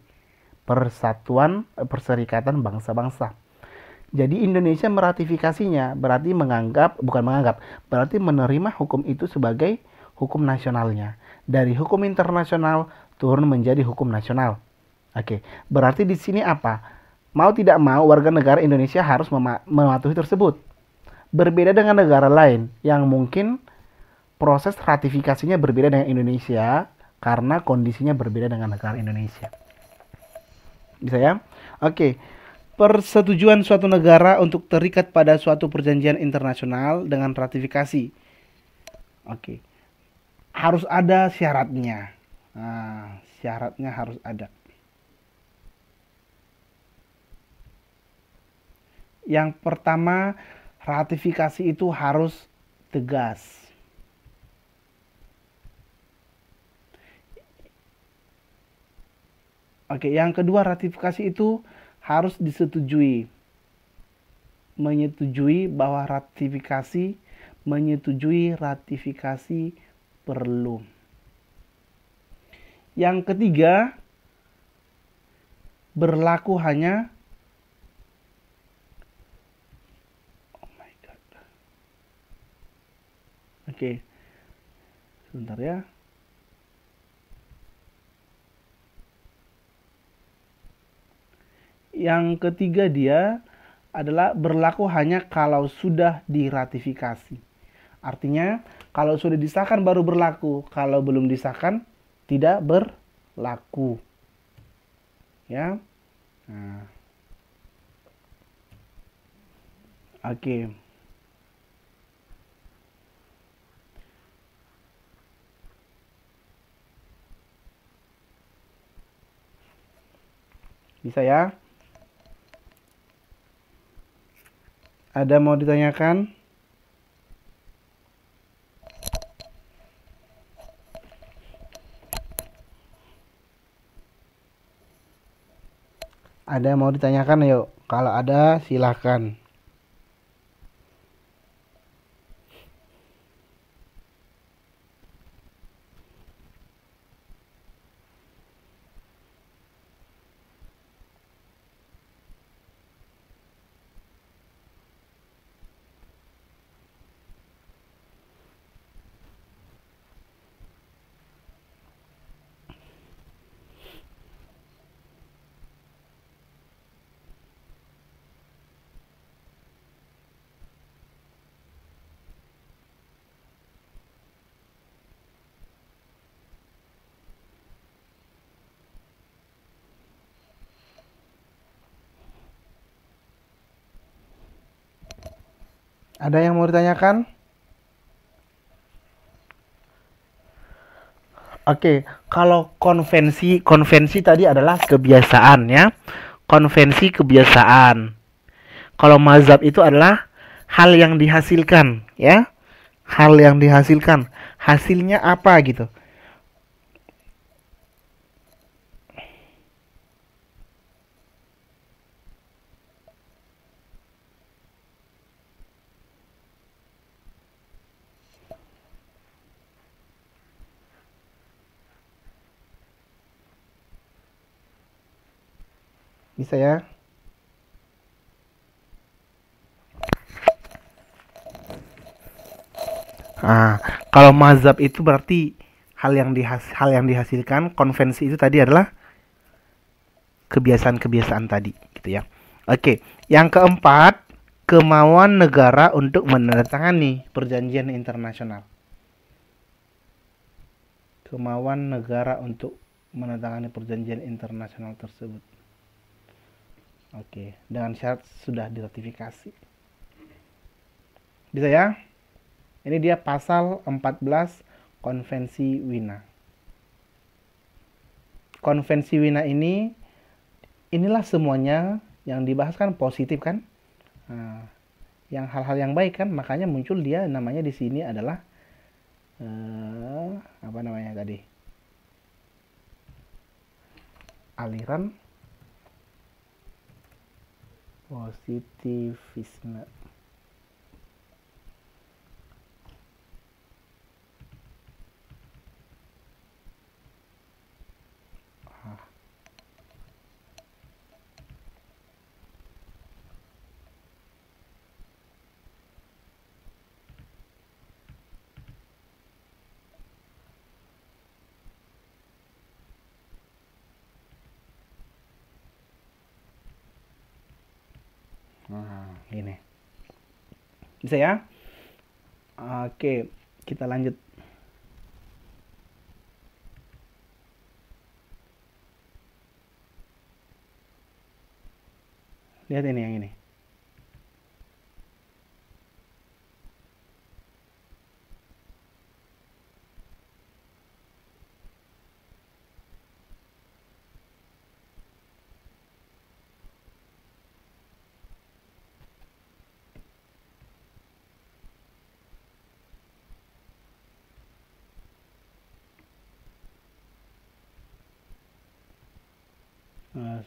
Persatuan eh, Perserikatan Bangsa-Bangsa. Jadi Indonesia meratifikasinya berarti menganggap bukan menganggap berarti menerima hukum itu sebagai hukum nasionalnya dari hukum internasional turun menjadi hukum nasional. Oke, berarti di sini apa? Mau tidak mau warga negara Indonesia harus mematuhi tersebut. Berbeda dengan negara lain yang mungkin proses ratifikasinya berbeda dengan Indonesia, karena kondisinya berbeda dengan negara Indonesia. Bisa ya? Oke. Persetujuan suatu negara untuk terikat pada suatu perjanjian internasional dengan ratifikasi. Oke. Harus ada syaratnya. Nah, syaratnya harus ada. Yang pertama, ratifikasi itu harus tegas Oke, yang kedua ratifikasi itu harus disetujui. Menyetujui bahwa ratifikasi menyetujui ratifikasi perlu. Yang ketiga berlaku hanya Oh my god. Oke. Sebentar ya. yang ketiga dia adalah berlaku hanya kalau sudah diratifikasi. Artinya, kalau sudah disahkan baru berlaku, kalau belum disahkan tidak berlaku. Ya. Nah. Oke. Bisa ya? Ada mau ditanyakan? Ada yang mau ditanyakan yuk. Kalau ada silahkan. Ada yang mau ditanyakan? Oke, okay. kalau konvensi, konvensi tadi adalah kebiasaan ya. Konvensi kebiasaan. Kalau mazhab itu adalah hal yang dihasilkan ya. Hal yang dihasilkan. Hasilnya apa gitu. Bisa ya. Nah, kalau mazhab itu berarti hal yang dihas hal yang dihasilkan konvensi itu tadi adalah kebiasaan-kebiasaan tadi, gitu ya. Oke, yang keempat kemauan negara untuk menandatangani perjanjian internasional. Kemauan negara untuk menandatangani perjanjian internasional tersebut. Oke, dengan syarat sudah diratifikasi. Bisa ya? Ini dia pasal 14 Konvensi Wina. Konvensi Wina ini inilah semuanya yang dibahas kan positif kan? Nah, yang hal-hal yang baik kan, makanya muncul dia namanya di sini adalah eh, apa namanya tadi? aliran positive is not Nah, ini. Bisa ya? Oke, kita lanjut. Lihat ini yang ini.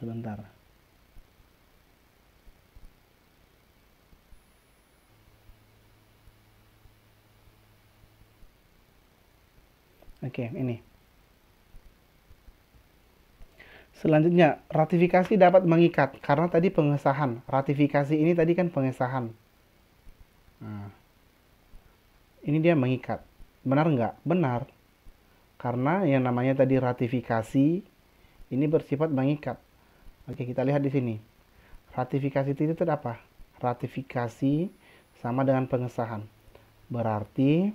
sebentar Oke, ini. Selanjutnya, ratifikasi dapat mengikat karena tadi pengesahan. Ratifikasi ini tadi kan pengesahan. Nah, ini dia mengikat. Benar nggak? Benar. Karena yang namanya tadi ratifikasi ini bersifat mengikat. Oke, kita lihat di sini. Ratifikasi itu itu apa? Ratifikasi sama dengan pengesahan. Berarti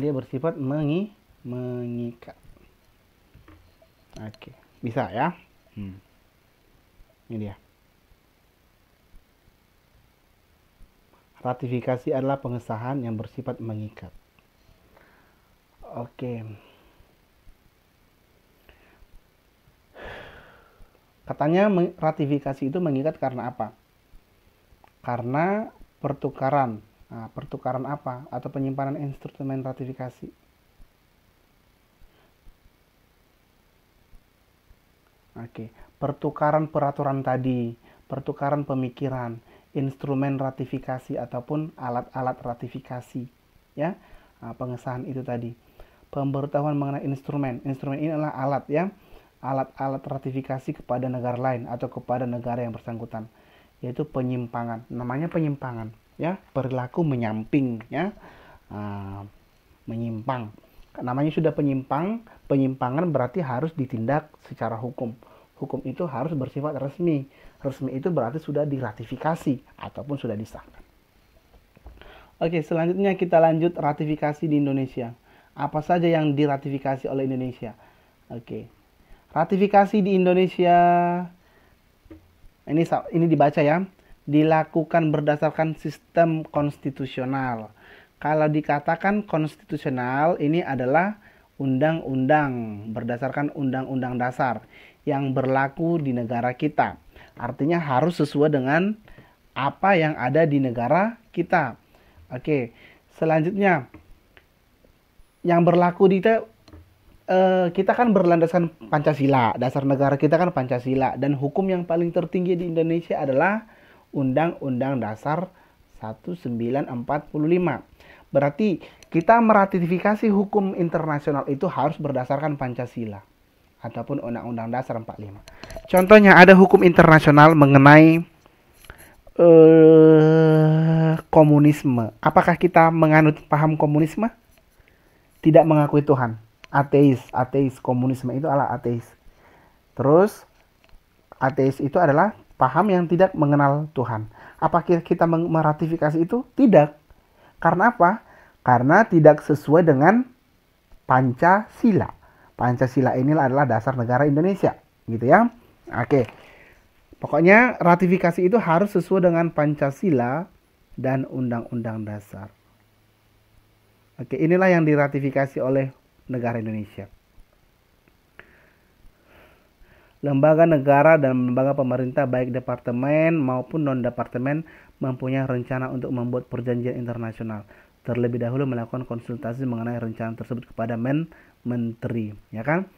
dia bersifat mengi mengikat. Oke, bisa ya. Hmm. Ini dia. Ratifikasi adalah pengesahan yang bersifat mengikat. Oke. Katanya ratifikasi itu mengikat karena apa? Karena pertukaran Nah, pertukaran apa atau penyimpanan instrumen ratifikasi? Oke, pertukaran peraturan tadi, pertukaran pemikiran, instrumen ratifikasi ataupun alat-alat ratifikasi, ya. Nah, pengesahan itu tadi. Pemberitahuan mengenai instrumen. Instrumen ini adalah alat ya. Alat-alat ratifikasi kepada negara lain atau kepada negara yang bersangkutan, yaitu penyimpangan. Namanya penyimpangan ya perilaku menyamping ya uh, menyimpang namanya sudah penyimpang penyimpangan berarti harus ditindak secara hukum hukum itu harus bersifat resmi resmi itu berarti sudah diratifikasi ataupun sudah disahkan oke selanjutnya kita lanjut ratifikasi di Indonesia apa saja yang diratifikasi oleh Indonesia oke ratifikasi di Indonesia ini ini dibaca ya dilakukan berdasarkan sistem konstitusional. Kalau dikatakan konstitusional, ini adalah undang-undang berdasarkan undang-undang dasar yang berlaku di negara kita. Artinya harus sesuai dengan apa yang ada di negara kita. Oke, selanjutnya yang berlaku di kita eh, kita kan berlandaskan Pancasila. Dasar negara kita kan Pancasila dan hukum yang paling tertinggi di Indonesia adalah Undang-Undang Dasar 1945. Berarti kita meratifikasi hukum internasional itu harus berdasarkan Pancasila ataupun Undang-Undang Dasar 45. Contohnya ada hukum internasional mengenai uh, komunisme. Apakah kita menganut paham komunisme? Tidak mengakui Tuhan. Ateis, ateis komunisme itu adalah ateis. Terus ateis itu adalah paham yang tidak mengenal Tuhan. Apakah kita meratifikasi itu? Tidak. Karena apa? Karena tidak sesuai dengan Pancasila. Pancasila inilah adalah dasar negara Indonesia, gitu ya. Oke. Pokoknya ratifikasi itu harus sesuai dengan Pancasila dan Undang-Undang Dasar. Oke, inilah yang diratifikasi oleh negara Indonesia. Lembaga negara dan lembaga pemerintah baik departemen maupun non-departemen mempunyai rencana untuk membuat perjanjian internasional. Terlebih dahulu melakukan konsultasi mengenai rencana tersebut kepada men menteri, ya kan?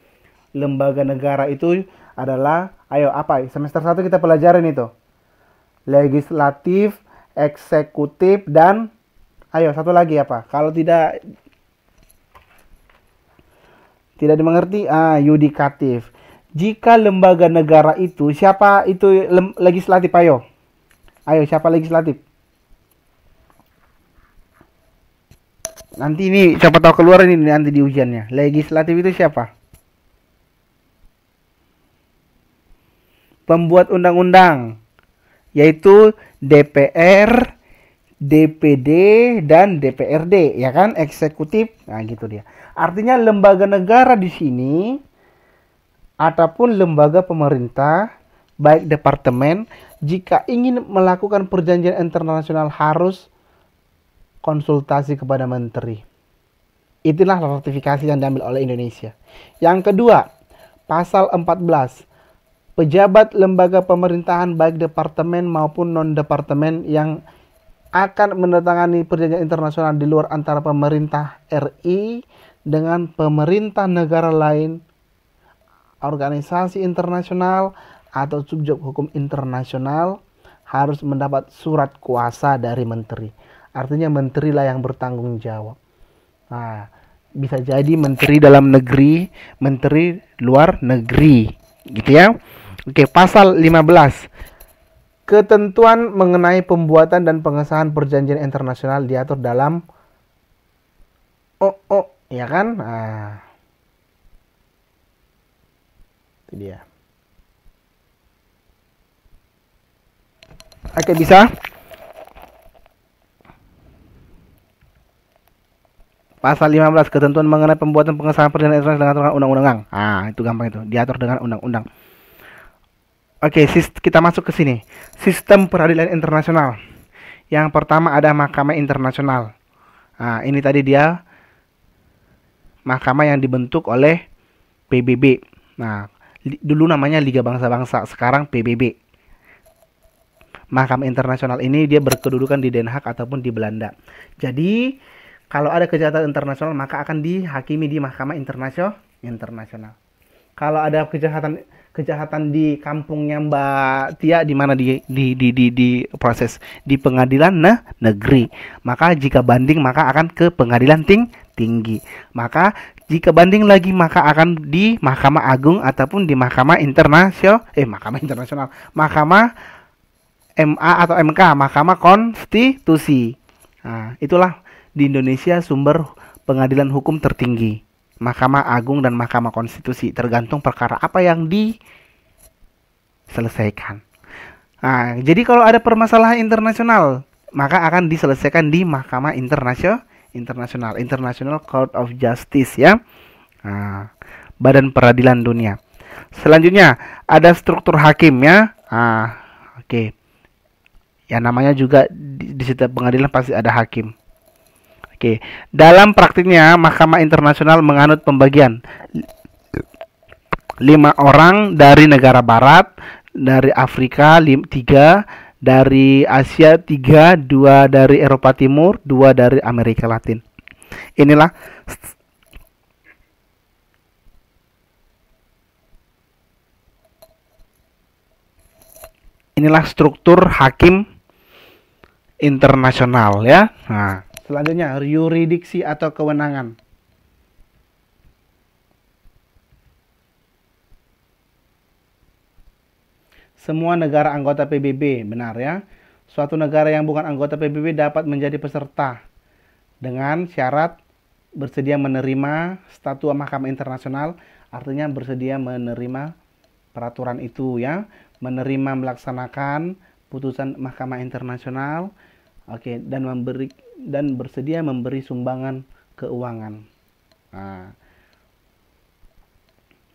Lembaga negara itu adalah ayo apa? Semester 1 kita pelajarin itu. Legislatif, eksekutif dan ayo satu lagi apa? Kalau tidak tidak dimengerti ah yudikatif jika lembaga negara itu siapa itu lem, legislatif ayo ayo siapa legislatif nanti ini siapa tahu keluar ini nanti di ujiannya legislatif itu siapa pembuat undang-undang yaitu DPR DPD dan DPRD ya kan eksekutif nah gitu dia artinya lembaga negara di sini ataupun lembaga pemerintah baik departemen jika ingin melakukan perjanjian internasional harus konsultasi kepada menteri. Itulah ratifikasi yang diambil oleh Indonesia. Yang kedua, pasal 14 pejabat lembaga pemerintahan baik departemen maupun non departemen yang akan menandatangani perjanjian internasional di luar antara pemerintah RI dengan pemerintah negara lain organisasi internasional atau subjek hukum internasional harus mendapat surat kuasa dari menteri. Artinya menterilah yang bertanggung jawab. Nah, bisa jadi menteri dalam negeri, menteri luar negeri, gitu ya. Oke, pasal 15 ketentuan mengenai pembuatan dan pengesahan perjanjian internasional diatur dalam oh oh ya kan nah itu dia oke bisa Pasal 15 ketentuan mengenai pembuatan pengesahan perjanjian internasional dengan aturan undang-undang. Ah, itu gampang itu, diatur dengan undang-undang. Oke, kita masuk ke sini. Sistem peradilan internasional. Yang pertama ada Mahkamah Internasional. Nah, ini tadi dia mahkamah yang dibentuk oleh PBB. Nah, dulu namanya Liga Bangsa-Bangsa, sekarang PBB. Mahkamah Internasional ini dia berkedudukan di Den Haag ataupun di Belanda. Jadi kalau ada kejahatan internasional maka akan dihakimi di Mahkamah Internasional. Internasional. Kalau ada kejahatan kejahatan di kampungnya Mbak Tia di mana di di di di, di proses di pengadilan nah, negeri. Maka jika banding maka akan ke pengadilan ting tinggi. Maka jika banding lagi maka akan di Mahkamah Agung ataupun di Mahkamah Internasional, eh Mahkamah Internasional, Mahkamah MA atau MK, Mahkamah Konstitusi. Nah, itulah di Indonesia sumber pengadilan hukum tertinggi. Mahkamah Agung dan Mahkamah Konstitusi tergantung perkara apa yang diselesaikan. Nah, jadi kalau ada permasalahan internasional, maka akan diselesaikan di Mahkamah Internasional internasional, International Court of Justice ya. Nah, Badan Peradilan Dunia. Selanjutnya ada struktur hakim ya. Ah, oke. Okay. Ya namanya juga di, di setiap pengadilan pasti ada hakim. Oke, okay. dalam praktiknya Mahkamah Internasional menganut pembagian lima orang dari negara barat, dari Afrika tiga, dari Asia, tiga dua dari Eropa Timur, dua dari Amerika Latin. Inilah Inilah struktur hakim internasional ya. Nah, selanjutnya yuridiksi atau kewenangan. semua negara anggota PBB, benar ya? Suatu negara yang bukan anggota PBB dapat menjadi peserta dengan syarat bersedia menerima statua Mahkamah Internasional, artinya bersedia menerima peraturan itu ya, menerima melaksanakan putusan Mahkamah Internasional, oke, okay, dan memberi dan bersedia memberi sumbangan keuangan. Nah,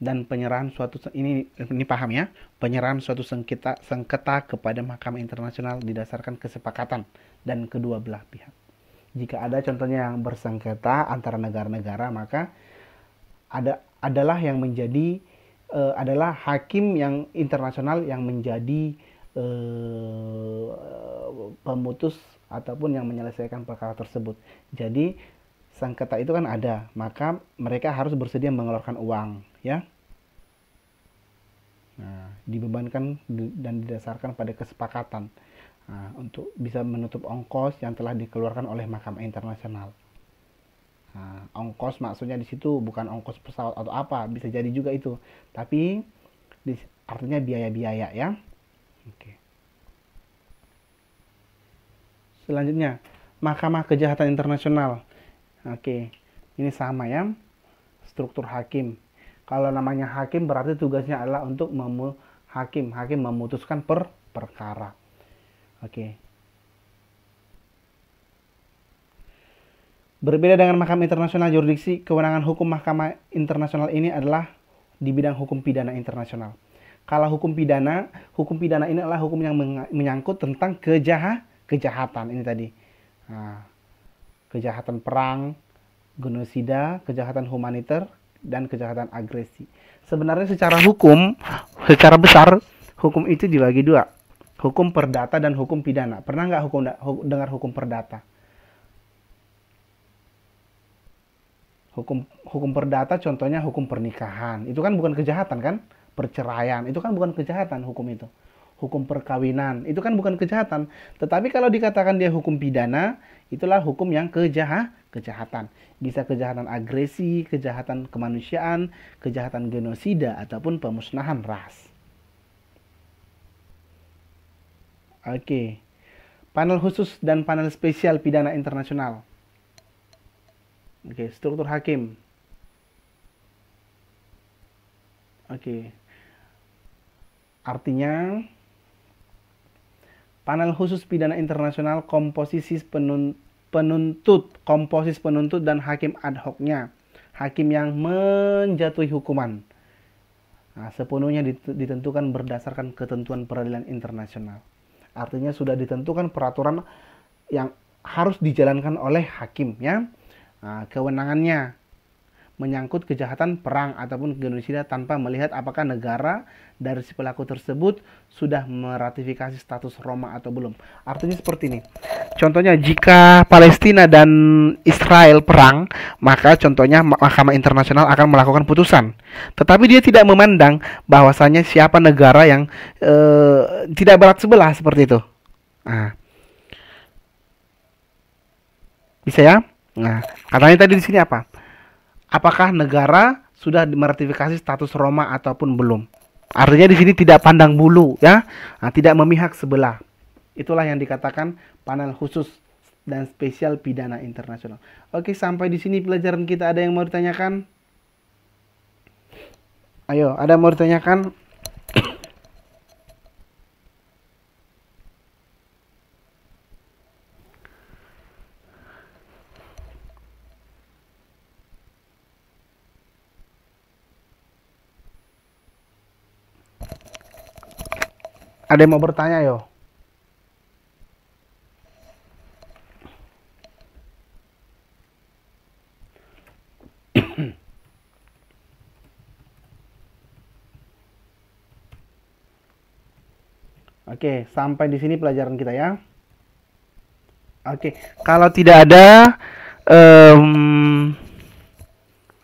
dan penyerahan suatu ini ini paham ya penyerahan suatu sengketa sengketa kepada Mahkamah Internasional didasarkan kesepakatan dan kedua belah pihak. Jika ada contohnya yang bersengketa antara negara-negara maka ada adalah yang menjadi uh, adalah hakim yang internasional yang menjadi uh, pemutus ataupun yang menyelesaikan perkara tersebut. Jadi sengketa itu kan ada, maka mereka harus bersedia mengeluarkan uang Ya. ya nah, dibebankan dan didasarkan pada kesepakatan nah, untuk bisa menutup ongkos yang telah dikeluarkan oleh Mahkamah Internasional nah, ongkos maksudnya di situ bukan ongkos pesawat atau apa bisa jadi juga itu tapi artinya biaya-biaya ya oke selanjutnya Mahkamah Kejahatan Internasional oke ini sama ya struktur hakim kalau namanya hakim berarti tugasnya adalah untuk memu hakim, hakim memutuskan per perkara. Oke. Berbeda dengan Mahkamah Internasional Yuridiksi, kewenangan hukum Mahkamah Internasional ini adalah di bidang hukum pidana internasional. Kalau hukum pidana, hukum pidana ini adalah hukum yang menyangkut tentang kejahat, kejahatan ini tadi. Nah, kejahatan perang, genosida, kejahatan humaniter, dan kejahatan agresi. Sebenarnya secara hukum, secara besar, hukum itu dibagi dua. Hukum perdata dan hukum pidana. Pernah nggak hukum, dengar hukum perdata? Hukum hukum perdata contohnya hukum pernikahan. Itu kan bukan kejahatan kan? Perceraian. Itu kan bukan kejahatan hukum itu hukum perkawinan. Itu kan bukan kejahatan. Tetapi kalau dikatakan dia hukum pidana, itulah hukum yang kejah kejahatan. Bisa kejahatan agresi, kejahatan kemanusiaan, kejahatan genosida ataupun pemusnahan ras. Oke. Panel khusus dan panel spesial pidana internasional. Oke, struktur hakim. Oke. Artinya Panel khusus pidana internasional komposisi penuntut, komposisi penuntut dan hakim ad hocnya Hakim yang menjatuhi hukuman. Nah, sepenuhnya ditentukan berdasarkan ketentuan peradilan internasional. Artinya sudah ditentukan peraturan yang harus dijalankan oleh hakim ya. Nah, kewenangannya menyangkut kejahatan perang ataupun genosida tanpa melihat apakah negara dari si pelaku tersebut sudah meratifikasi status Roma atau belum. Artinya seperti ini. Contohnya jika Palestina dan Israel perang, maka contohnya Mahkamah Internasional akan melakukan putusan. Tetapi dia tidak memandang bahwasanya siapa negara yang eh, tidak berat sebelah seperti itu. Nah. Bisa ya? Nah, katanya tadi di sini apa? apakah negara sudah meratifikasi status Roma ataupun belum. Artinya di sini tidak pandang bulu ya, nah, tidak memihak sebelah. Itulah yang dikatakan panel khusus dan spesial pidana internasional. Oke, sampai di sini pelajaran kita ada yang mau ditanyakan? Ayo, ada yang mau ditanyakan? ada yang mau bertanya yo *clears throat* Oke, sampai di sini pelajaran kita ya. Oke, kalau tidak ada, um,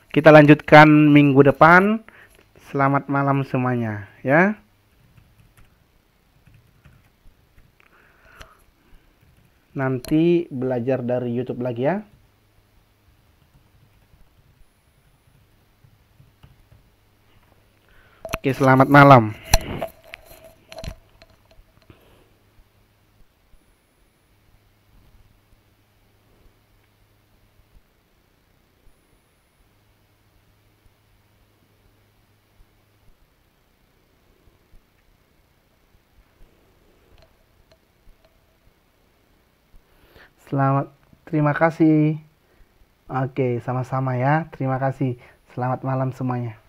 kita lanjutkan minggu depan. Selamat malam semuanya, ya. nanti belajar dari YouTube lagi ya. Oke, selamat malam. Selamat terima kasih. Oke, sama-sama ya. Terima kasih. Selamat malam semuanya.